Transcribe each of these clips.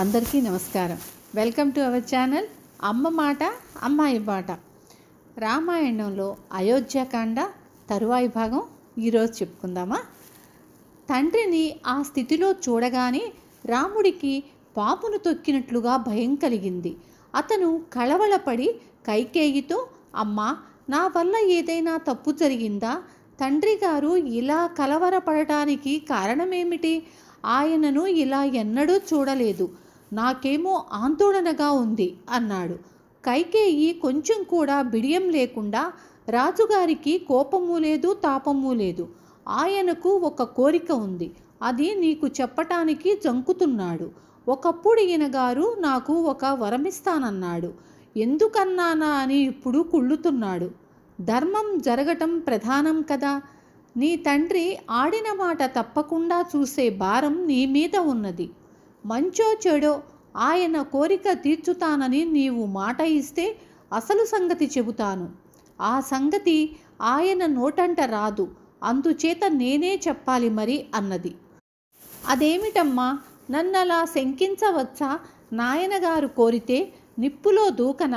అందరికీ నమస్కారం welcome to our channel అమ్మ మాట అమ్మాయి మాట రామాయణంలో అయోధ్యకాండ తరువాయి భాగం ఈరోజు చెప్పుకుందామా తండ్రిని ఆ స్థితిలో చూడగానే రాముడికి పాపును తొక్కినట్లుగా భయం కలిగింది అతను కలవలపడి కైకేయితో అమ్మా నా వల్ల ఏదైనా తప్పు జరిగిందా తండ్రి గారు ఇలా కలవరపడటానికి కారణమేమిటి ఆయనను ఇలా ఎన్నడూ చూడలేదు నాకేమో ఆందోళనగా ఉంది అన్నాడు కైకేయి కొంచెం కూడా బిడియం లేకుండా రాజుగారికి కోపము లేదు తాపము లేదు ఆయనకు ఒక కోరిక ఉంది అది నీకు చెప్పటానికి జంకుతున్నాడు ఒకప్పుడు ఈయన గారు నాకు ఒక వరమిస్తానన్నాడు ఎందుకన్నానా అని ఇప్పుడు కుళ్ళుతున్నాడు ధర్మం జరగటం ప్రధానం కదా నీ తండ్రి ఆడిన మాట తప్పకుండా చూసే భారం నీ మీద ఉన్నది మంచో చెడో ఆయన కోరిక తీర్చుతానని నీవు మాట ఇస్తే అసలు సంగతి చెబుతాను ఆ సంగతి ఆయన నోటంట రాదు అందుచేత నేనే చెప్పాలి మరి అన్నది అదేమిటమ్మా నన్నలా శంకించవచ్చా నాయనగారు కోరితే నిప్పులో దూకన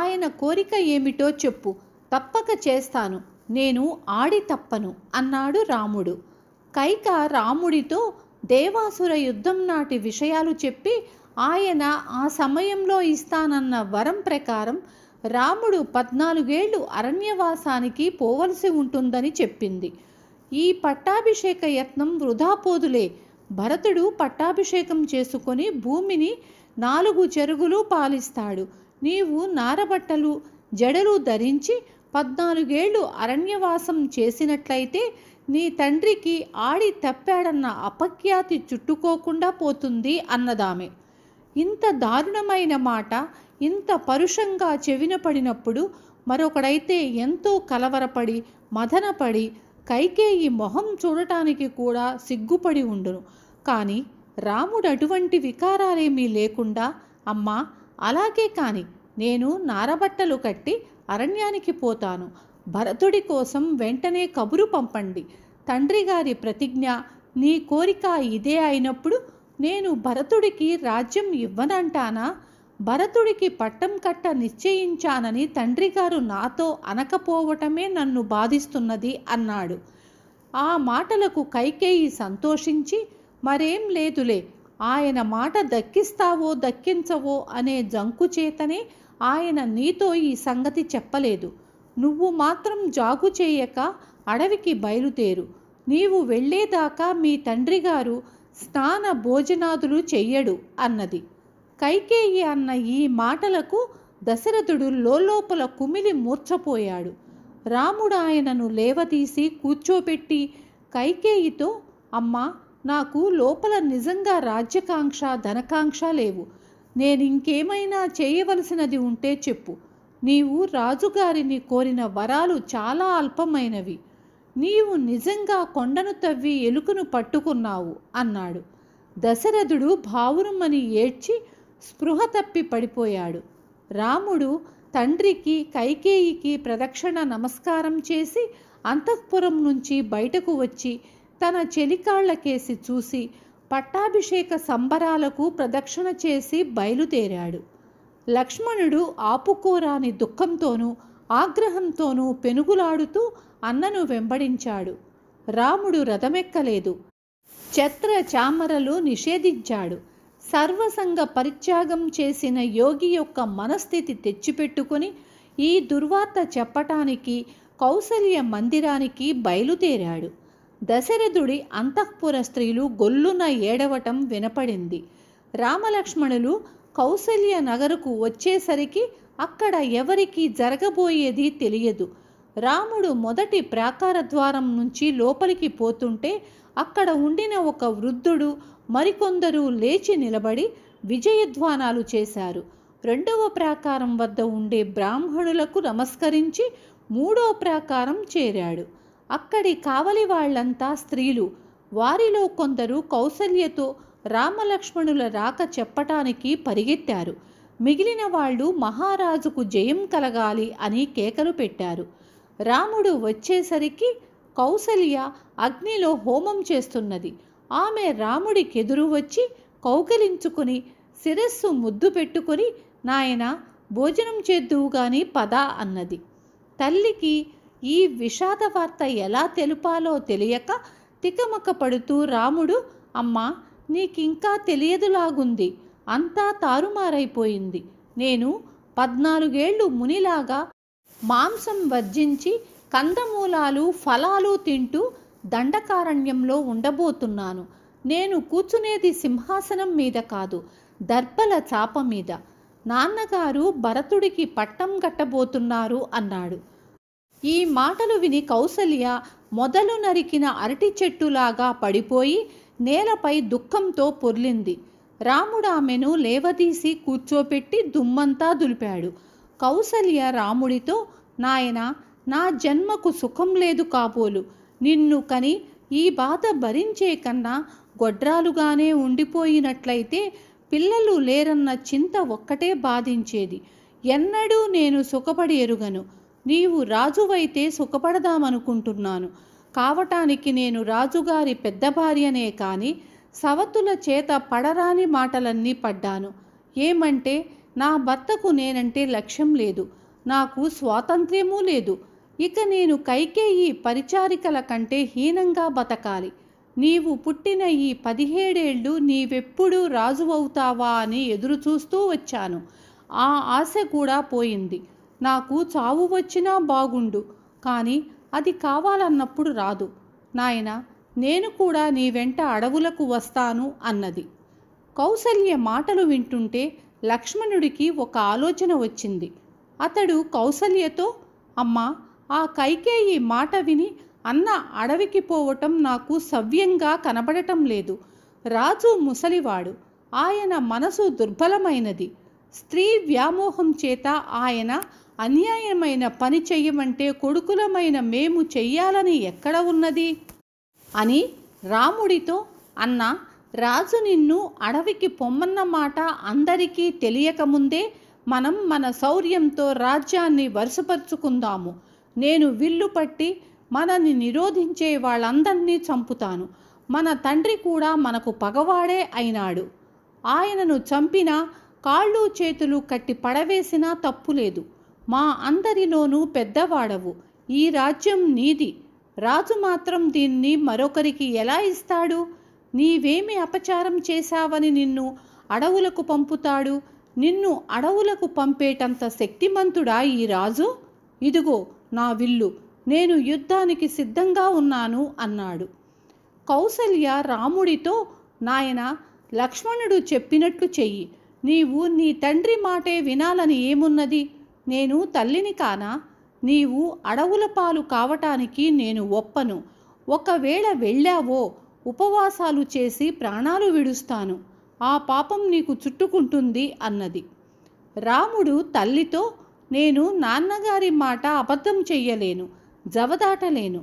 ఆయన కోరిక ఏమిటో చెప్పు తప్పక చేస్తాను నేను ఆడి తప్పను అన్నాడు రాముడు కైక రాముడితో దేవాసుర యుద్ధం నాటి విషయాలు చెప్పి ఆయన ఆ సమయంలో ఇస్తానన్న వరం ప్రకారం రాముడు పద్నాలుగేళ్లు అరణ్యవాసానికి పోవలసి ఉంటుందని చెప్పింది ఈ పట్టాభిషేక యత్నం వృధాపోదులే భరతుడు పట్టాభిషేకం చేసుకొని భూమిని నాలుగు చెరుగులు పాలిస్తాడు నీవు నారబట్టలు జడలు ధరించి పద్నాలుగేళ్లు అరణ్యవాసం చేసినట్లయితే నీ తండ్రికి ఆడి తప్పాడన్న అపఖ్యాతి చుట్టుకోకుండా పోతుంది అన్నదామె ఇంత దారుణమైన మాట ఇంత పరుషంగా చెవిన పడినప్పుడు మరొకడైతే ఎంతో కలవరపడి మదనపడి కైకేయి మొహం చూడటానికి కూడా సిగ్గుపడి ఉండును కానీ రాముడు అటువంటి వికారాలేమీ లేకుండా అమ్మా అలాగే కాని నేను నారబట్టలు కట్టి అరణ్యానికి పోతాను భరతుడి కోసం వెంటనే కబురు పంపండి తండ్రి గారి ప్రతిజ్ఞ నీ కోరిక ఇదే అయినప్పుడు నేను భరతుడికి రాజ్యం ఇవ్వనంటానా భరతుడికి పట్టం కట్ట నిశ్చయించానని తండ్రి గారు నాతో అనకపోవటమే నన్ను బాధిస్తున్నది అన్నాడు ఆ మాటలకు కైకేయి సంతోషించి మరేం లేదులే ఆయన మాట దక్కిస్తావో దక్కించవో అనే జంకు చేతనే ఆయన నీతో ఈ సంగతి చెప్పలేదు నువ్వు మాత్రం జాగు చేయక అడవికి బయలుదేరు నీవు వెళ్ళేదాకా మీ తండ్రిగారు స్నాన భోజనాదులు చెయ్యడు అన్నది కైకేయి అన్న ఈ మాటలకు దశరథుడు లోపల కుమిలి మూర్చపోయాడు రాముడు ఆయనను లేవదీసి కూర్చోపెట్టి కైకేయితో అమ్మా నాకు లోపల నిజంగా రాజ్యకాంక్ష ధనకాంక్ష లేవు నేనింకేమైనా చేయవలసినది ఉంటే చెప్పు నీవు రాజుగారిని కోరిన వరాలు చాలా అల్పమైనవి నీవు నిజంగా కొండను తవ్వి ఎలుకను పట్టుకున్నావు అన్నాడు దశరథుడు భావురమని ఏడ్చి స్పృహ తప్పి పడిపోయాడు రాముడు తండ్రికి కైకేయికి ప్రదక్షిణ నమస్కారం చేసి అంతఃపురం నుంచి బయటకు వచ్చి తన చెలికాళ్లకేసి చూసి పట్టాభిషేక సంబరాలకు ప్రదక్షిణ చేసి బయలుదేరాడు లక్ష్మణుడు ఆపుకోరాని దుఃఖంతోనూ ఆగ్రహంతోనూ పెనుగులాడుతూ అన్నను వెంబడించాడు రాముడు రథమెక్కలేదు ఛత్ర చామరలు నిషేధించాడు సర్వసంగ పరిత్యాగం చేసిన యోగి యొక్క మనస్థితి తెచ్చిపెట్టుకుని ఈ దుర్వార్త చెప్పటానికి కౌసల్య మందిరానికి బయలుదేరాడు దశరథుడి అంతఃపుర స్త్రీలు గొల్లున ఏడవటం వినపడింది రామలక్ష్మణులు కౌసల్య నగరుకు వచ్చేసరికి అక్కడ ఎవరికి జరగబోయేది తెలియదు రాముడు మొదటి ప్రాకార ద్వారం నుంచి లోపలికి పోతుంటే అక్కడ ఉండిన ఒక వృద్ధుడు మరికొందరు లేచి నిలబడి విజయధ్వానాలు చేశారు రెండవ ప్రాకారం వద్ద ఉండే బ్రాహ్మణులకు నమస్కరించి మూడో ప్రాకారం చేరాడు అక్కడి కావలి వాళ్ళంతా స్త్రీలు వారిలో కొందరు కౌసల్యతో రామలక్ష్మణుల రాక చెప్పటానికి పరిగెత్తారు మిగిలిన వాళ్ళు మహారాజుకు జయం కలగాలి అని కేకలు పెట్టారు రాముడు వచ్చేసరికి కౌసల్య అగ్నిలో హోమం చేస్తున్నది ఆమె రాముడికెదురు వచ్చి కౌకలించుకుని శిరస్సు ముద్దు పెట్టుకొని నాయన భోజనం చేద్దువు గాని పద అన్నది తల్లికి ఈ విషాద వార్త ఎలా తెలుపాలో తెలియక తికమక పడుతూ రాముడు అమ్మ నీకింకా తెలియదులాగుంది అంతా తారుమారైపోయింది నేను పద్నాలుగేళ్లు మునిలాగా మాంసం వర్జించి కందమూలాలు ఫలాలు తింటూ దండకారణ్యంలో ఉండబోతున్నాను నేను కూర్చునేది సింహాసనం మీద కాదు దర్పల చాప మీద నాన్నగారు భరతుడికి పట్టం కట్టబోతున్నారు అన్నాడు ఈ మాటలు విని కౌసల్య మొదలు నరికిన అరటి చెట్టులాగా పడిపోయి నేలపై దుఃఖంతో పొర్లింది రాముడు ఆమెను లేవదీసి కూర్చోపెట్టి దుమ్మంతా దులిపాడు కౌసల్య రాముడితో నాయన నా జన్మకు సుఖం లేదు కాబోలు నిన్ను కని ఈ బాధ భరించే కన్నా గొడ్రాలుగానే ఉండిపోయినట్లయితే పిల్లలు లేరన్న చింత ఒక్కటే బాధించేది ఎన్నడూ నేను సుఖపడి ఎరుగను నీవు రాజువైతే సుఖపడదామనుకుంటున్నాను కావటానికి నేను రాజుగారి పెద్ద భార్యనే కాని సవతుల చేత పడరాని మాటలన్నీ పడ్డాను ఏమంటే నా భర్తకు నేనంటే లక్ష్యం లేదు నాకు స్వాతంత్ర్యమూ లేదు ఇక నేను కైకేయి పరిచారికల కంటే హీనంగా బతకాలి నీవు పుట్టిన ఈ పదిహేడేళ్ళు నీవెప్పుడు అవుతావా అని ఎదురు చూస్తూ వచ్చాను ఆ ఆశ కూడా పోయింది నాకు చావు వచ్చినా బాగుండు కానీ అది కావాలన్నప్పుడు రాదు నాయన నేను కూడా నీ వెంట అడవులకు వస్తాను అన్నది కౌసల్య మాటలు వింటుంటే లక్ష్మణుడికి ఒక ఆలోచన వచ్చింది అతడు కౌసల్యతో అమ్మా ఆ కైకేయి మాట విని అన్న అడవికి పోవటం నాకు సవ్యంగా కనబడటం లేదు రాజు ముసలివాడు ఆయన మనసు దుర్బలమైనది స్త్రీ వ్యామోహం చేత ఆయన అన్యాయమైన పని చెయ్యమంటే కొడుకులమైన మేము చెయ్యాలని ఎక్కడ ఉన్నది అని రాముడితో అన్న రాజు నిన్ను అడవికి పొమ్మన్న మాట అందరికీ తెలియకముందే మనం మన శౌర్యంతో రాజ్యాన్ని వరుసపరుచుకుందాము నేను విల్లు పట్టి మనని నిరోధించే వాళ్ళందరినీ చంపుతాను మన తండ్రి కూడా మనకు పగవాడే అయినాడు ఆయనను చంపినా కాళ్ళు చేతులు కట్టి పడవేసినా తప్పులేదు మా అందరిలోనూ పెద్దవాడవు ఈ రాజ్యం నీది రాజు మాత్రం దీన్ని మరొకరికి ఎలా ఇస్తాడు నీవేమి అపచారం చేశావని నిన్ను అడవులకు పంపుతాడు నిన్ను అడవులకు పంపేటంత శక్తిమంతుడా ఈ రాజు ఇదిగో నా విల్లు నేను యుద్ధానికి సిద్ధంగా ఉన్నాను అన్నాడు కౌసల్య రాముడితో నాయన లక్ష్మణుడు చెప్పినట్లు చెయ్యి నీవు నీ తండ్రి మాటే వినాలని ఏమున్నది నేను తల్లిని కానా నీవు అడవుల పాలు కావటానికి నేను ఒప్పను ఒకవేళ వెళ్ళావో ఉపవాసాలు చేసి ప్రాణాలు విడుస్తాను ఆ పాపం నీకు చుట్టుకుంటుంది అన్నది రాముడు తల్లితో నేను నాన్నగారి మాట అబద్ధం చెయ్యలేను జవదాటలేను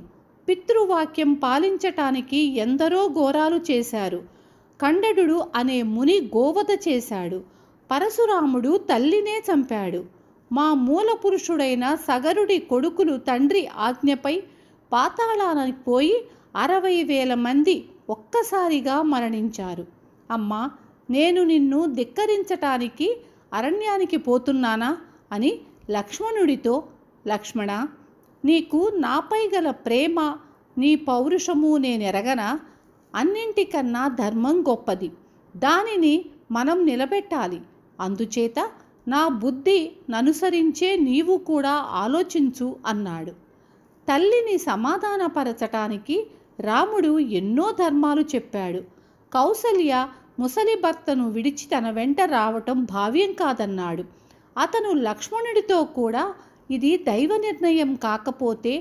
పితృవాక్యం పాలించటానికి ఎందరో ఘోరాలు చేశారు కండడు అనే ముని గోవధ చేశాడు పరశురాముడు తల్లినే చంపాడు మా మూలపురుషుడైన సగరుడి కొడుకులు తండ్రి ఆజ్ఞపై పాతాళానికి పోయి అరవై వేల మంది ఒక్కసారిగా మరణించారు అమ్మా నేను నిన్ను ధిక్కరించటానికి అరణ్యానికి పోతున్నానా అని లక్ష్మణుడితో లక్ష్మణ నీకు నాపై గల ప్రేమ నీ పౌరుషము నేనెరగన అన్నింటికన్నా ధర్మం గొప్పది దానిని మనం నిలబెట్టాలి అందుచేత నా బుద్ధి ననుసరించే నీవు కూడా ఆలోచించు అన్నాడు తల్లిని సమాధానపరచటానికి రాముడు ఎన్నో ధర్మాలు చెప్పాడు కౌసల్య ముసలి భర్తను విడిచి తన వెంట రావటం భావ్యం కాదన్నాడు అతను లక్ష్మణుడితో కూడా ఇది దైవ నిర్ణయం కాకపోతే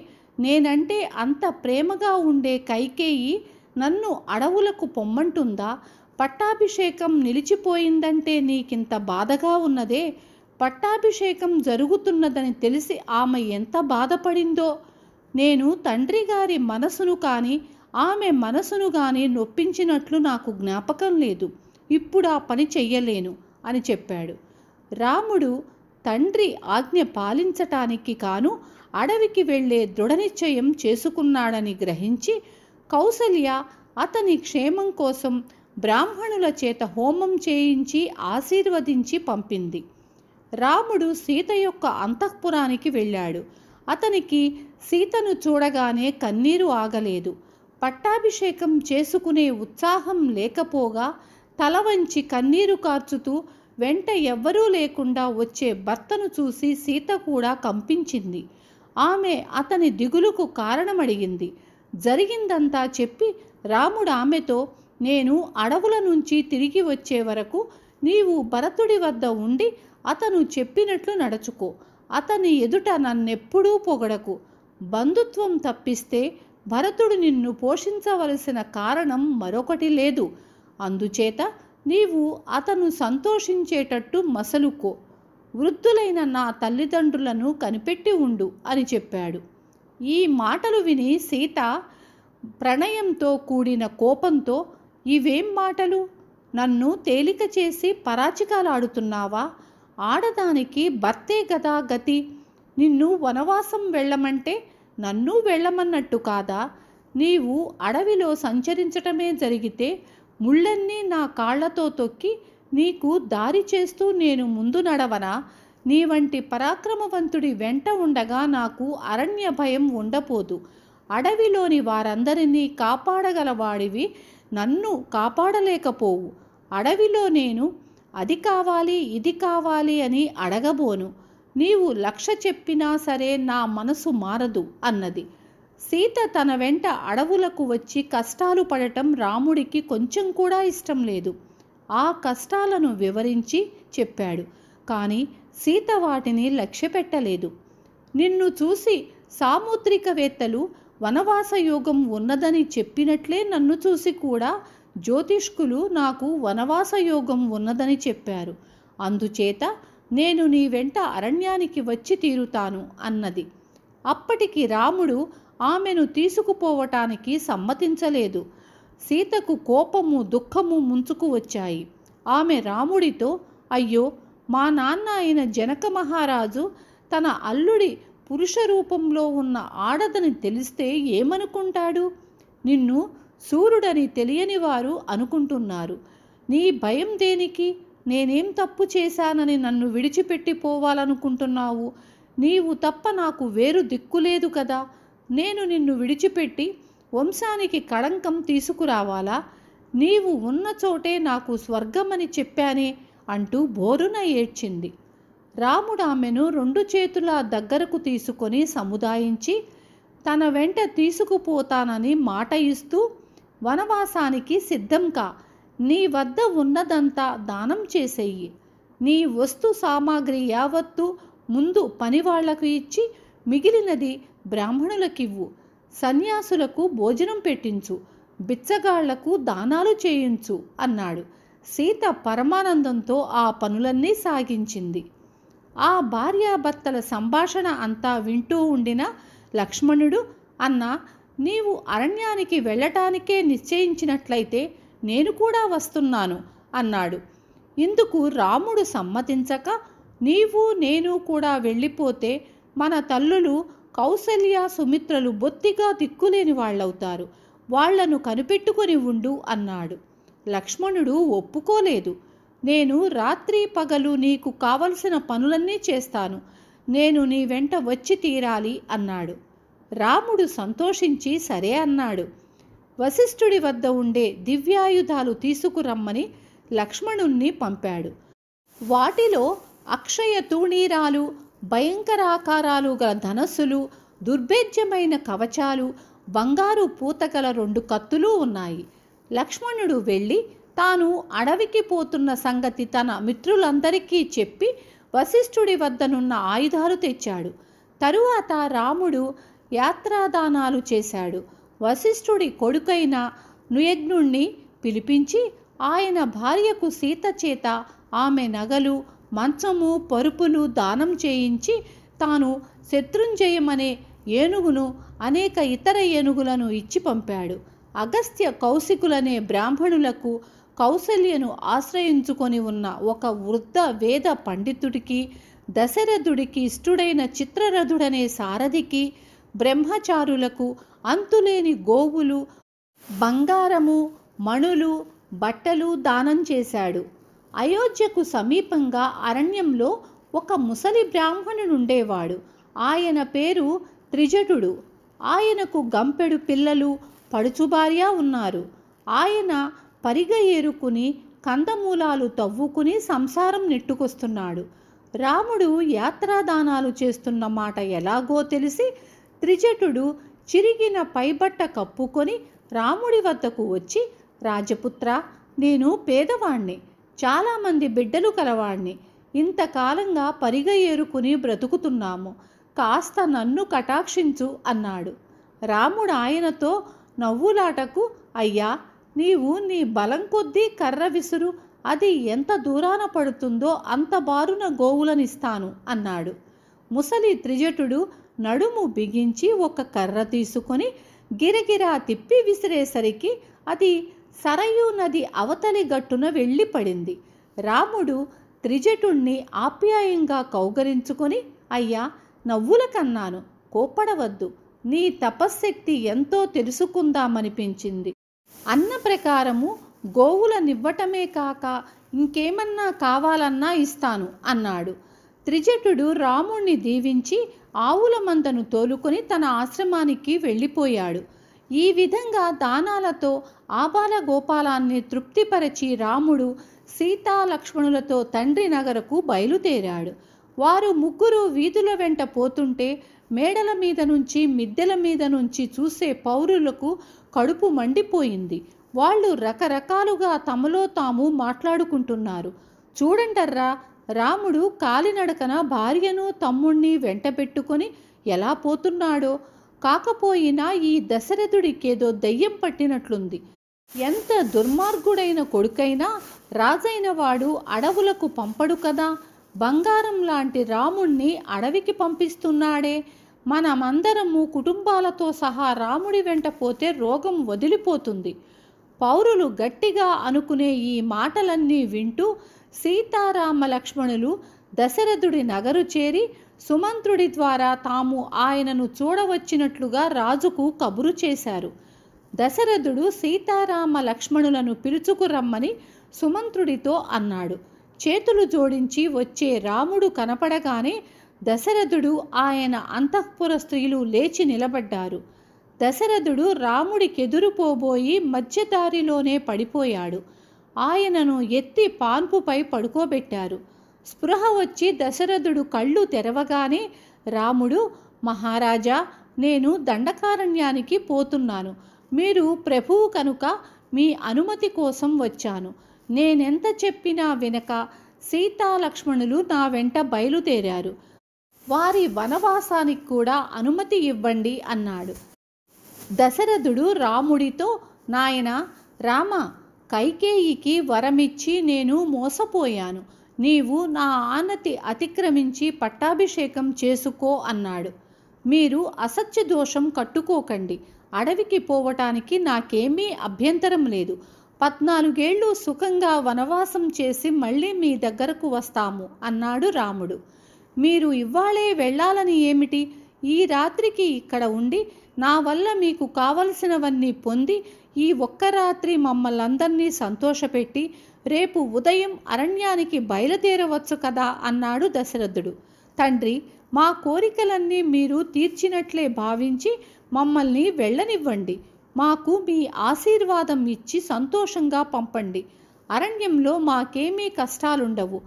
నేనంటే అంత ప్రేమగా ఉండే కైకేయి నన్ను అడవులకు పొమ్మంటుందా పట్టాభిషేకం నిలిచిపోయిందంటే నీకింత బాధగా ఉన్నదే పట్టాభిషేకం జరుగుతున్నదని తెలిసి ఆమె ఎంత బాధపడిందో నేను తండ్రి గారి మనసును కానీ ఆమె మనసును కానీ నొప్పించినట్లు నాకు జ్ఞాపకం లేదు ఇప్పుడు ఆ పని చెయ్యలేను అని చెప్పాడు రాముడు తండ్రి ఆజ్ఞ పాలించటానికి కాను అడవికి వెళ్లే దృఢనిశ్చయం చేసుకున్నాడని గ్రహించి కౌసల్య అతని క్షేమం కోసం బ్రాహ్మణుల చేత హోమం చేయించి ఆశీర్వదించి పంపింది రాముడు సీత యొక్క అంతఃపురానికి వెళ్ళాడు అతనికి సీతను చూడగానే కన్నీరు ఆగలేదు పట్టాభిషేకం చేసుకునే ఉత్సాహం లేకపోగా తల వంచి కన్నీరు కార్చుతూ వెంట ఎవ్వరూ లేకుండా వచ్చే భర్తను చూసి సీత కూడా కంపించింది ఆమె అతని దిగులుకు కారణమడిగింది జరిగిందంతా చెప్పి రాముడు ఆమెతో నేను అడవుల నుంచి తిరిగి వచ్చే వరకు నీవు భరతుడి వద్ద ఉండి అతను చెప్పినట్లు నడుచుకో అతని ఎదుట నన్నెప్పుడూ పొగడకు బంధుత్వం తప్పిస్తే భరతుడు నిన్ను పోషించవలసిన కారణం మరొకటి లేదు అందుచేత నీవు అతను సంతోషించేటట్టు మసలుకో వృద్ధులైన నా తల్లిదండ్రులను కనిపెట్టి ఉండు అని చెప్పాడు ఈ మాటలు విని సీత ప్రణయంతో కూడిన కోపంతో ఇవేం మాటలు నన్ను తేలిక చేసి పరాచికాలాడుతున్నావా ఆడదానికి భర్తే గదా గతి నిన్ను వనవాసం వెళ్ళమంటే నన్ను వెళ్ళమన్నట్టు కాదా నీవు అడవిలో సంచరించటమే జరిగితే ముళ్ళన్నీ నా కాళ్లతో తొక్కి నీకు దారి చేస్తూ నేను ముందు నడవనా నీ వంటి పరాక్రమవంతుడి వెంట ఉండగా నాకు అరణ్య భయం ఉండపోదు అడవిలోని వారందరినీ కాపాడగలవాడివి నన్ను కాపాడలేకపోవు అడవిలో నేను అది కావాలి ఇది కావాలి అని అడగబోను నీవు లక్ష చెప్పినా సరే నా మనసు మారదు అన్నది సీత తన వెంట అడవులకు వచ్చి కష్టాలు పడటం రాముడికి కొంచెం కూడా ఇష్టం లేదు ఆ కష్టాలను వివరించి చెప్పాడు కానీ సీత వాటిని లక్ష్యపెట్టలేదు నిన్ను చూసి సాముద్రికవేత్తలు వనవాస యోగం ఉన్నదని చెప్పినట్లే నన్ను చూసి కూడా జ్యోతిష్కులు నాకు వనవాస యోగం ఉన్నదని చెప్పారు అందుచేత నేను నీ వెంట అరణ్యానికి వచ్చి తీరుతాను అన్నది అప్పటికి రాముడు ఆమెను తీసుకుపోవటానికి సమ్మతించలేదు సీతకు కోపము దుఃఖము ముంచుకు వచ్చాయి ఆమె రాముడితో అయ్యో మా నాన్న అయిన జనక మహారాజు తన అల్లుడి పురుష రూపంలో ఉన్న ఆడదని తెలిస్తే ఏమనుకుంటాడు నిన్ను సూర్యుడని తెలియని వారు అనుకుంటున్నారు నీ భయం దేనికి నేనేం తప్పు చేశానని నన్ను విడిచిపెట్టి పోవాలనుకుంటున్నావు నీవు తప్ప నాకు వేరు దిక్కులేదు కదా నేను నిన్ను విడిచిపెట్టి వంశానికి కళంకం తీసుకురావాలా నీవు ఉన్న చోటే నాకు స్వర్గమని చెప్పానే అంటూ బోరున ఏడ్చింది రాముడు ఆమెను రెండు చేతుల దగ్గరకు తీసుకొని సముదాయించి తన వెంట తీసుకుపోతానని మాట ఇస్తూ వనవాసానికి సిద్ధం కా నీ వద్ద ఉన్నదంతా దానం చేసేయి నీ వస్తు సామాగ్రి యావత్తు ముందు పనివాళ్లకు ఇచ్చి మిగిలినది బ్రాహ్మణులకివ్వు సన్యాసులకు భోజనం పెట్టించు బిచ్చగాళ్లకు దానాలు చేయించు అన్నాడు సీత పరమానందంతో ఆ పనులన్నీ సాగించింది ఆ భార్యాభర్తల సంభాషణ అంతా వింటూ ఉండిన లక్ష్మణుడు అన్న నీవు అరణ్యానికి వెళ్ళటానికే నిశ్చయించినట్లయితే నేను కూడా వస్తున్నాను అన్నాడు ఇందుకు రాముడు సమ్మతించక నీవు నేను కూడా వెళ్ళిపోతే మన తల్లులు కౌసల్య సుమిత్రలు బొత్తిగా దిక్కులేని వాళ్ళవుతారు వాళ్లను కనిపెట్టుకుని ఉండు అన్నాడు లక్ష్మణుడు ఒప్పుకోలేదు నేను రాత్రి పగలు నీకు కావలసిన పనులన్నీ చేస్తాను నేను నీ వెంట వచ్చి తీరాలి అన్నాడు రాముడు సంతోషించి సరే అన్నాడు వశిష్ఠుడి వద్ద ఉండే దివ్యాయుధాలు తీసుకురమ్మని లక్ష్మణుణ్ణి పంపాడు వాటిలో అక్షయ తూణీరాలు భయంకరాకారాలు గల ధనస్సులు దుర్భేద్యమైన కవచాలు బంగారు పూతగల రెండు కత్తులు ఉన్నాయి లక్ష్మణుడు వెళ్ళి తాను అడవికి పోతున్న సంగతి తన మిత్రులందరికీ చెప్పి వశిష్ఠుడి వద్దనున్న ఆయుధాలు తెచ్చాడు తరువాత రాముడు యాత్రాదానాలు చేశాడు వశిష్ఠుడి కొడుకైన నుయజ్ఞుణ్ణి పిలిపించి ఆయన భార్యకు సీత చేత ఆమె నగలు మంచము పరుపును దానం చేయించి తాను శత్రుంజయమనే ఏనుగును అనేక ఇతర ఏనుగులను ఇచ్చి పంపాడు అగస్త్య కౌశికులనే బ్రాహ్మణులకు కౌశల్యను ఆశ్రయించుకొని ఉన్న ఒక వృద్ధ వేద పండితుడికి దశరథుడికి ఇష్టుడైన చిత్రరథుడనే సారథికి బ్రహ్మచారులకు అంతులేని గోవులు బంగారము మణులు బట్టలు దానం చేశాడు అయోధ్యకు సమీపంగా అరణ్యంలో ఒక ముసలి బ్రాహ్మణునుండేవాడు ఆయన పేరు త్రిజటుడు ఆయనకు గంపెడు పిల్లలు పడుచుబార్యా ఉన్నారు ఆయన పరిగ ఏరుకుని కందమూలాలు తవ్వుకుని సంసారం నెట్టుకొస్తున్నాడు రాముడు యాత్రాదానాలు చేస్తున్న మాట ఎలాగో తెలిసి త్రిజటుడు చిరిగిన పైబట్ట కప్పుకొని రాముడి వద్దకు వచ్చి రాజపుత్ర నేను పేదవాణ్ణి చాలామంది బిడ్డలు కలవాణ్ణి ఇంతకాలంగా పరిగ ఏరుకుని బ్రతుకుతున్నాము కాస్త నన్ను కటాక్షించు అన్నాడు రాముడు ఆయనతో నవ్వులాటకు అయ్యా నీవు నీ బలం కొద్దీ కర్ర విసురు అది ఎంత దూరాన పడుతుందో అంత బారున గోవులనిస్తాను అన్నాడు ముసలి త్రిజటుడు నడుము బిగించి ఒక కర్ర తీసుకొని గిరగిరా తిప్పి విసిరేసరికి అది సరయూ నది అవతలి గట్టున వెళ్ళి పడింది రాముడు త్రిజటుణ్ణి ఆప్యాయంగా కౌగరించుకొని అయ్యా నవ్వుల కన్నాను కోపడవద్దు నీ తపశ్శక్తి ఎంతో తెలుసుకుందామనిపించింది అన్న ప్రకారము గోవులనివ్వటమే కాక ఇంకేమన్నా కావాలన్నా ఇస్తాను అన్నాడు త్రిజటుడు రాముణ్ణి దీవించి ఆవుల మందను తోలుకొని తన ఆశ్రమానికి వెళ్ళిపోయాడు ఈ విధంగా దానాలతో ఆబాల గోపాలాన్ని తృప్తిపరచి రాముడు సీతాలక్ష్మణులతో తండ్రి నగరకు బయలుదేరాడు వారు ముగ్గురు వీధుల వెంట పోతుంటే మేడల మీద నుంచి మిద్దెల మీద నుంచి చూసే పౌరులకు కడుపు మండిపోయింది వాళ్ళు రకరకాలుగా తమలో తాము మాట్లాడుకుంటున్నారు చూడంటర్రా రాముడు కాలినడకన భార్యను తమ్ముణ్ణి వెంటబెట్టుకొని ఎలా పోతున్నాడో కాకపోయినా ఈ దశరథుడికేదో దయ్యం పట్టినట్లుంది ఎంత దుర్మార్గుడైన కొడుకైనా రాజైన వాడు అడవులకు పంపడు కదా బంగారం లాంటి రాముణ్ణి అడవికి పంపిస్తున్నాడే మనమందరము కుటుంబాలతో సహా రాముడి వెంట పోతే రోగం వదిలిపోతుంది పౌరులు గట్టిగా అనుకునే ఈ మాటలన్నీ వింటూ సీతారామ లక్ష్మణులు దశరథుడి నగరు చేరి సుమంత్రుడి ద్వారా తాము ఆయనను చూడవచ్చినట్లుగా రాజుకు కబురు చేశారు దశరథుడు సీతారామ లక్ష్మణులను పిలుచుకురమ్మని సుమంత్రుడితో అన్నాడు చేతులు జోడించి వచ్చే రాముడు కనపడగానే దశరథుడు ఆయన అంతఃపుర స్త్రీలు లేచి నిలబడ్డారు దశరథుడు రాముడికెదురుపోబోయి మధ్యదారిలోనే పడిపోయాడు ఆయనను ఎత్తి పాన్పుపై పడుకోబెట్టారు స్పృహ వచ్చి దశరథుడు కళ్ళు తెరవగానే రాముడు మహారాజా నేను దండకారణ్యానికి పోతున్నాను మీరు ప్రభువు కనుక మీ అనుమతి కోసం వచ్చాను నేనెంత చెప్పినా వెనక సీతాలక్ష్మణులు నా వెంట బయలుదేరారు వారి వనవాసానికి కూడా అనుమతి ఇవ్వండి అన్నాడు దశరథుడు రాముడితో నాయన రామ కైకేయికి వరమిచ్చి నేను మోసపోయాను నీవు నా ఆనతి అతిక్రమించి పట్టాభిషేకం చేసుకో అన్నాడు మీరు అసత్య దోషం కట్టుకోకండి అడవికి పోవటానికి నాకేమీ అభ్యంతరం లేదు పద్నాలుగేళ్లు సుఖంగా వనవాసం చేసి మళ్ళీ మీ దగ్గరకు వస్తాము అన్నాడు రాముడు మీరు ఇవ్వాళే వెళ్ళాలని ఏమిటి ఈ రాత్రికి ఇక్కడ ఉండి నా వల్ల మీకు కావలసినవన్నీ పొంది ఈ ఒక్క రాత్రి మమ్మల్ని అందరినీ సంతోషపెట్టి రేపు ఉదయం అరణ్యానికి బయలుదేరవచ్చు కదా అన్నాడు దశరథుడు తండ్రి మా కోరికలన్నీ మీరు తీర్చినట్లే భావించి మమ్మల్ని వెళ్ళనివ్వండి మాకు మీ ఆశీర్వాదం ఇచ్చి సంతోషంగా పంపండి అరణ్యంలో మాకేమీ కష్టాలుండవు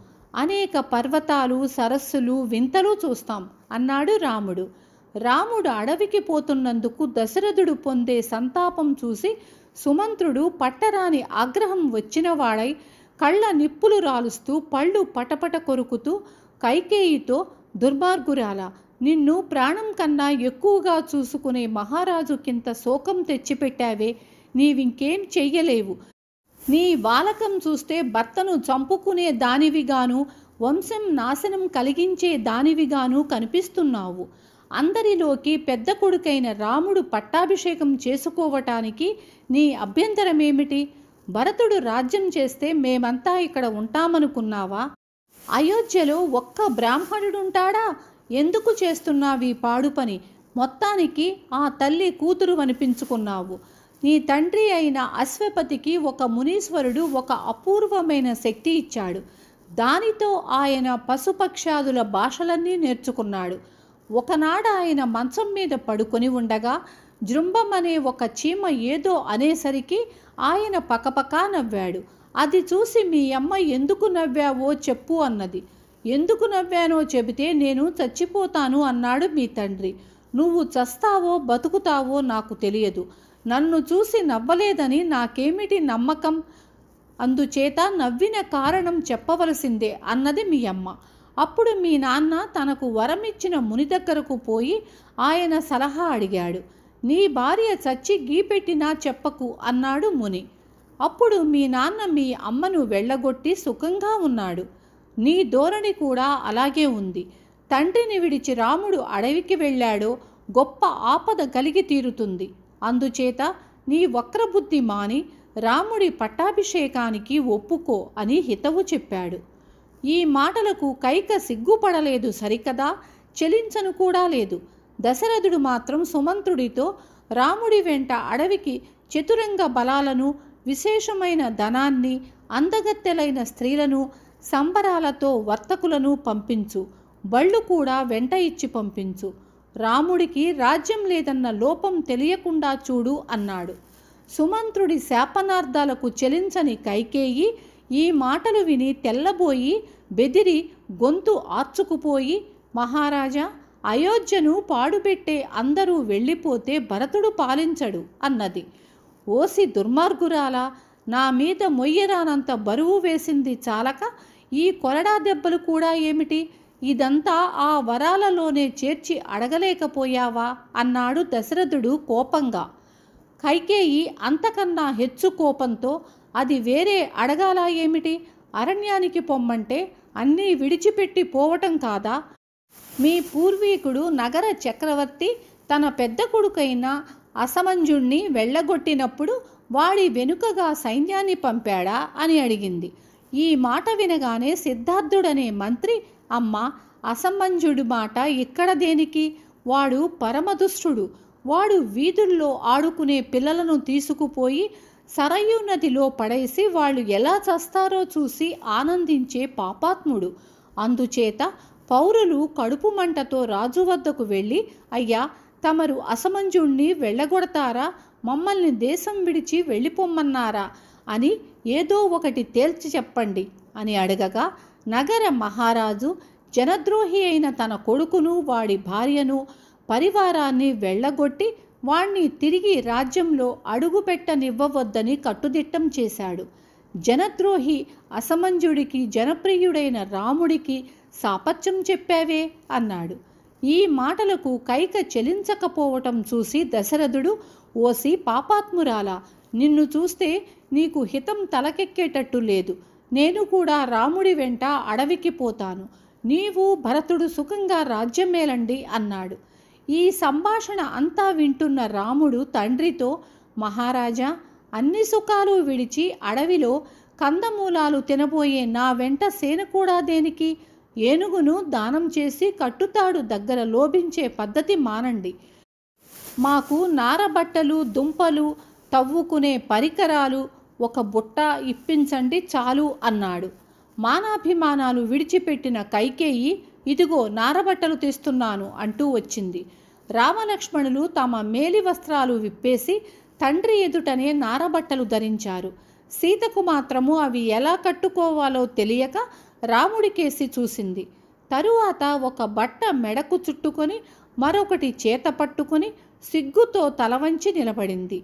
అనేక పర్వతాలు సరస్సులు వింతలు చూస్తాం అన్నాడు రాముడు రాముడు అడవికి పోతున్నందుకు దశరథుడు పొందే సంతాపం చూసి సుమంత్రుడు పట్టరాని ఆగ్రహం వచ్చినవాడై కళ్ళ నిప్పులు రాలుస్తూ పళ్ళు పటపట కొరుకుతూ కైకేయితో దుర్మార్గురాల నిన్ను ప్రాణం కన్నా ఎక్కువగా చూసుకునే మహారాజు కింత శోకం తెచ్చిపెట్టావే నీవింకేం చెయ్యలేవు నీ బాలకం చూస్తే భర్తను చంపుకునే దానివిగాను వంశం నాశనం కలిగించే దానివిగాను కనిపిస్తున్నావు అందరిలోకి పెద్ద కొడుకైన రాముడు పట్టాభిషేకం చేసుకోవటానికి నీ అభ్యంతరమేమిటి భరతుడు రాజ్యం చేస్తే మేమంతా ఇక్కడ ఉంటామనుకున్నావా అయోధ్యలో ఒక్క బ్రాహ్మణుడుంటాడా ఎందుకు చేస్తున్నావు ఈ పాడు పని మొత్తానికి ఆ తల్లి కూతురు అనిపించుకున్నావు నీ తండ్రి అయిన అశ్వపతికి ఒక మునీశ్వరుడు ఒక అపూర్వమైన శక్తి ఇచ్చాడు దానితో ఆయన పశుపక్షాదుల భాషలన్నీ నేర్చుకున్నాడు ఒకనాడు ఆయన మంచం మీద పడుకొని ఉండగా జృంభం అనే ఒక చీమ ఏదో అనేసరికి ఆయన పకపకా నవ్వాడు అది చూసి మీ అమ్మ ఎందుకు నవ్వావో చెప్పు అన్నది ఎందుకు నవ్వానో చెబితే నేను చచ్చిపోతాను అన్నాడు మీ తండ్రి నువ్వు చస్తావో బతుకుతావో నాకు తెలియదు నన్ను చూసి నవ్వలేదని నాకేమిటి నమ్మకం అందుచేత నవ్విన కారణం చెప్పవలసిందే అన్నది మీ అమ్మ అప్పుడు మీ నాన్న తనకు వరమిచ్చిన ముని దగ్గరకు పోయి ఆయన సలహా అడిగాడు నీ భార్య చచ్చి గీపెట్టినా చెప్పకు అన్నాడు ముని అప్పుడు మీ నాన్న మీ అమ్మను వెళ్ళగొట్టి సుఖంగా ఉన్నాడు నీ ధోరణి కూడా అలాగే ఉంది తండ్రిని విడిచి రాముడు అడవికి వెళ్ళాడో గొప్ప ఆపద కలిగి తీరుతుంది అందుచేత నీ వక్రబుద్ధి మాని రాముడి పట్టాభిషేకానికి ఒప్పుకో అని హితవు చెప్పాడు ఈ మాటలకు కైక సిగ్గుపడలేదు సరికదా చెలించను కూడా లేదు దశరథుడు మాత్రం సుమంత్రుడితో రాముడి వెంట అడవికి చతురంగ బలాలను విశేషమైన ధనాన్ని అందగత్తెలైన స్త్రీలను సంబరాలతో వర్తకులను పంపించు బళ్ళు కూడా వెంట ఇచ్చి పంపించు రాముడికి రాజ్యం లేదన్న లోపం తెలియకుండా చూడు అన్నాడు సుమంత్రుడి శాపనార్థాలకు చెలించని కైకేయి ఈ మాటలు విని తెల్లబోయి బెదిరి గొంతు ఆర్చుకుపోయి మహారాజా అయోధ్యను పాడుపెట్టే అందరూ వెళ్ళిపోతే భరతుడు పాలించడు అన్నది ఓసి దుర్మార్గురాల నా మీద మొయ్యరానంత బరువు వేసింది చాలక ఈ కొరడా దెబ్బలు కూడా ఏమిటి ఇదంతా ఆ వరాలలోనే చేర్చి అడగలేకపోయావా అన్నాడు దశరథుడు కోపంగా కైకేయి అంతకన్నా హెచ్చు కోపంతో అది వేరే అడగాలా ఏమిటి అరణ్యానికి పొమ్మంటే అన్నీ విడిచిపెట్టి పోవటం కాదా మీ పూర్వీకుడు నగర చక్రవర్తి తన పెద్ద కొడుకైన అసమంజుణ్ణి వెళ్ళగొట్టినప్పుడు వాడి వెనుకగా సైన్యాన్ని పంపాడా అని అడిగింది ఈ మాట వినగానే సిద్ధార్థుడనే మంత్రి అమ్మ అసమంజుడు మాట ఇక్కడ దేనికి వాడు పరమదుష్టుడు వాడు వీధుల్లో ఆడుకునే పిల్లలను తీసుకుపోయి సరయు నదిలో పడేసి వాళ్ళు ఎలా చస్తారో చూసి ఆనందించే పాపాత్ముడు అందుచేత పౌరులు కడుపు మంటతో రాజు వద్దకు వెళ్ళి అయ్యా తమరు అసమంజుణ్ణి వెళ్ళగొడతారా మమ్మల్ని దేశం విడిచి వెళ్ళిపోమ్మన్నారా అని ఏదో ఒకటి తేల్చి చెప్పండి అని అడగగా నగర మహారాజు జనద్రోహి అయిన తన కొడుకును వాడి భార్యను పరివారాన్ని వెళ్ళగొట్టి వాణ్ణి తిరిగి రాజ్యంలో అడుగుపెట్టనివ్వవద్దని కట్టుదిట్టం చేశాడు జనద్రోహి అసమంజుడికి జనప్రియుడైన రాముడికి సాపత్యం చెప్పావే అన్నాడు ఈ మాటలకు కైక చెలించకపోవటం చూసి దశరథుడు ఓసి పాపాత్మురాల నిన్ను చూస్తే నీకు హితం తలకెక్కేటట్టు లేదు నేను కూడా రాముడి వెంట అడవికి పోతాను నీవు భరతుడు సుఖంగా రాజ్యమేలండి అన్నాడు ఈ సంభాషణ అంతా వింటున్న రాముడు తండ్రితో మహారాజా అన్ని సుఖాలు విడిచి అడవిలో కందమూలాలు తినబోయే నా వెంట సేన కూడా దేనికి ఏనుగును దానం చేసి కట్టుతాడు దగ్గర లోభించే పద్ధతి మానండి మాకు నారబట్టలు దుంపలు తవ్వుకునే పరికరాలు ఒక బుట్ట ఇప్పించండి చాలు అన్నాడు మానాభిమానాలు విడిచిపెట్టిన కైకేయి ఇదిగో నారబట్టలు తీస్తున్నాను అంటూ వచ్చింది రామలక్ష్మణులు తమ మేలి వస్త్రాలు విప్పేసి తండ్రి ఎదుటనే నారబట్టలు ధరించారు సీతకు మాత్రము అవి ఎలా కట్టుకోవాలో తెలియక రాముడికేసి చూసింది తరువాత ఒక బట్ట మెడకు చుట్టుకొని మరొకటి చేత పట్టుకుని సిగ్గుతో తలవంచి నిలబడింది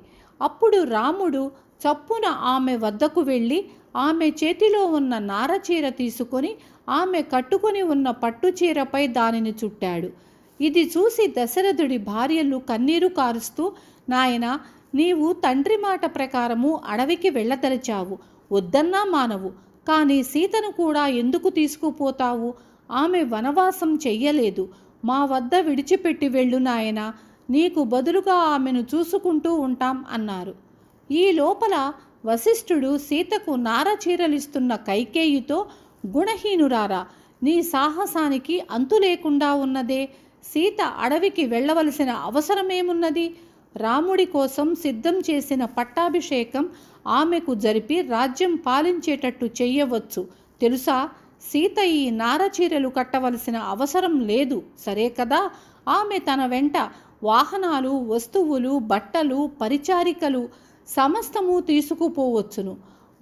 అప్పుడు రాముడు చప్పున ఆమె వద్దకు వెళ్ళి ఆమె చేతిలో ఉన్న నారచీర తీసుకొని ఆమె కట్టుకొని ఉన్న పట్టుచీరపై దానిని చుట్టాడు ఇది చూసి దశరథుడి భార్యలు కన్నీరు కారుస్తూ నాయన నీవు తండ్రి మాట ప్రకారము అడవికి వెళ్ళతలిచావు వద్దన్నా మానవు కానీ సీతను కూడా ఎందుకు తీసుకుపోతావు ఆమె వనవాసం చెయ్యలేదు మా వద్ద విడిచిపెట్టి వెళ్ళు నాయనా నీకు బదులుగా ఆమెను చూసుకుంటూ ఉంటాం అన్నారు ఈ లోపల వశిష్ఠుడు సీతకు నార చీరలిస్తున్న కైకేయితో గుణహీనురారా నీ సాహసానికి అంతు లేకుండా ఉన్నదే సీత అడవికి వెళ్ళవలసిన అవసరమేమున్నది రాముడి కోసం సిద్ధం చేసిన పట్టాభిషేకం ఆమెకు జరిపి రాజ్యం పాలించేటట్టు చెయ్యవచ్చు తెలుసా సీత ఈ నారచీరలు కట్టవలసిన అవసరం లేదు సరే కదా ఆమె తన వెంట వాహనాలు వస్తువులు బట్టలు పరిచారికలు సమస్తము తీసుకుపోవచ్చును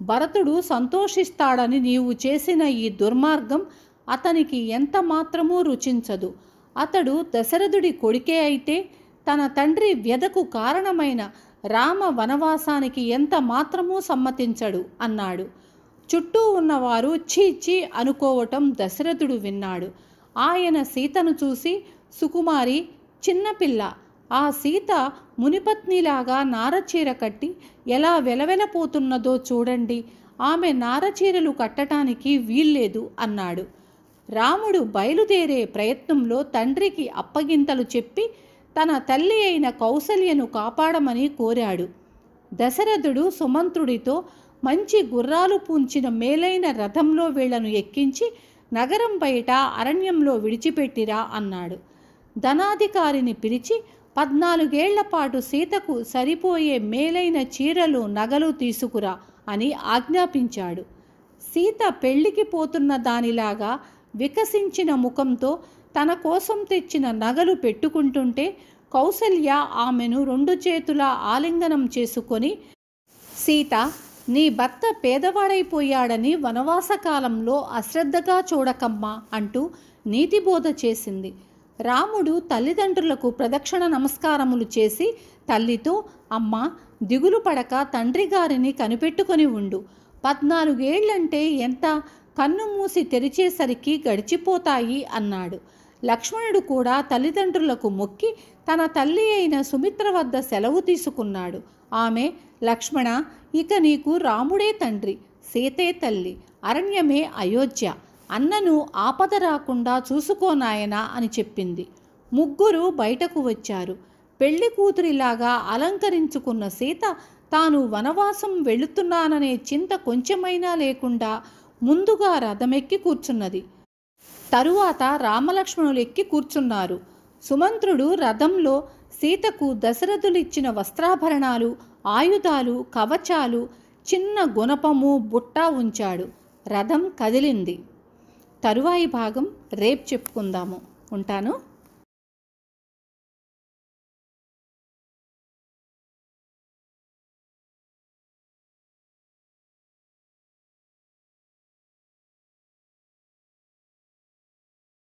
భరతుడు సంతోషిస్తాడని నీవు చేసిన ఈ దుర్మార్గం అతనికి ఎంత మాత్రమూ రుచించదు అతడు దశరథుడి కొడుకే అయితే తన తండ్రి వ్యధకు కారణమైన రామ వనవాసానికి ఎంత మాత్రమూ సమ్మతించడు అన్నాడు చుట్టూ ఉన్నవారు చీచి అనుకోవటం దశరథుడు విన్నాడు ఆయన సీతను చూసి సుకుమారి చిన్నపిల్ల ఆ సీత మునిపత్నిలాగా నారచీర కట్టి ఎలా వెలవెలపోతున్నదో చూడండి ఆమె నారచీరలు కట్టటానికి వీల్లేదు అన్నాడు రాముడు బయలుదేరే ప్రయత్నంలో తండ్రికి అప్పగింతలు చెప్పి తన తల్లి అయిన కౌసల్యను కాపాడమని కోరాడు దశరథుడు సుమంత్రుడితో మంచి గుర్రాలు పూంచిన మేలైన రథంలో వీళ్లను ఎక్కించి నగరం బయట అరణ్యంలో విడిచిపెట్టిరా అన్నాడు ధనాధికారిని పిలిచి పద్నాలుగేళ్ల పాటు సీతకు సరిపోయే మేలైన చీరలు నగలు తీసుకురా అని ఆజ్ఞాపించాడు సీత పెళ్లికి పోతున్న దానిలాగా వికసించిన ముఖంతో తన కోసం తెచ్చిన నగలు పెట్టుకుంటుంటే కౌసల్య ఆమెను రెండు చేతుల ఆలింగనం చేసుకొని సీత నీ భర్త పేదవాడైపోయాడని వనవాస కాలంలో అశ్రద్ధగా చూడకమ్మా అంటూ నీతిబోధ చేసింది రాముడు తల్లిదండ్రులకు ప్రదక్షిణ నమస్కారములు చేసి తల్లితో అమ్మ దిగులు పడక తండ్రి గారిని కనిపెట్టుకొని ఉండు పద్నాలుగేళ్లంటే ఎంత కన్ను మూసి తెరిచేసరికి గడిచిపోతాయి అన్నాడు లక్ష్మణుడు కూడా తల్లిదండ్రులకు మొక్కి తన తల్లి అయిన సుమిత్ర వద్ద సెలవు తీసుకున్నాడు ఆమె లక్ష్మణ ఇక నీకు రాముడే తండ్రి సీతే తల్లి అరణ్యమే అయోధ్య అన్నను ఆపద రాకుండా చూసుకోనాయనా అని చెప్పింది ముగ్గురు బయటకు వచ్చారు పెళ్లి కూతురిలాగా అలంకరించుకున్న సీత తాను వనవాసం వెళుతున్నాననే చింత కొంచెమైనా లేకుండా ముందుగా రథమెక్కి కూర్చున్నది తరువాత రామలక్ష్మణులు ఎక్కి కూర్చున్నారు సుమంత్రుడు రథంలో సీతకు దశరథులిచ్చిన వస్త్రాభరణాలు ఆయుధాలు కవచాలు చిన్న గుణపము బుట్ట ఉంచాడు రథం కదిలింది తరువాయి భాగం రేపు చెప్పుకుందాము ఉంటాను